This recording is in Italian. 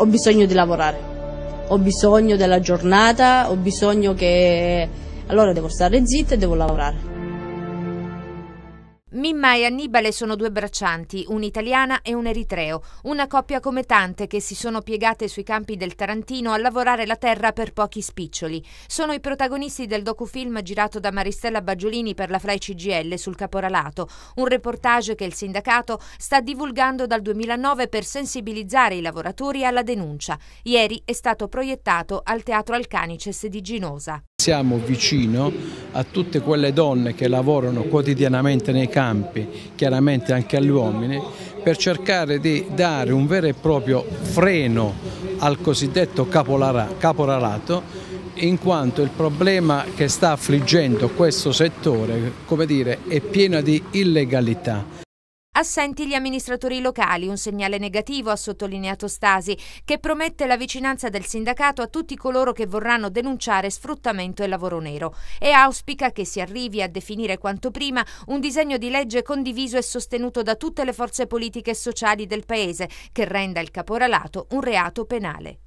ho bisogno di lavorare, ho bisogno della giornata, ho bisogno che... Allora devo stare zitta e devo lavorare. Mimma e Annibale sono due braccianti, un'italiana e un eritreo, una coppia come tante che si sono piegate sui campi del Tarantino a lavorare la terra per pochi spiccioli. Sono i protagonisti del docufilm girato da Maristella Bagiolini per la Fly CGL sul caporalato, un reportage che il sindacato sta divulgando dal 2009 per sensibilizzare i lavoratori alla denuncia. Ieri è stato proiettato al Teatro Alcanices di Ginosa. Siamo vicino a tutte quelle donne che lavorano quotidianamente nei campi campi, chiaramente anche agli uomini, per cercare di dare un vero e proprio freno al cosiddetto caporalato in quanto il problema che sta affliggendo questo settore dire, è pieno di illegalità. Assenti gli amministratori locali, un segnale negativo, ha sottolineato Stasi, che promette la vicinanza del sindacato a tutti coloro che vorranno denunciare sfruttamento e lavoro nero e auspica che si arrivi a definire quanto prima un disegno di legge condiviso e sostenuto da tutte le forze politiche e sociali del Paese che renda il caporalato un reato penale.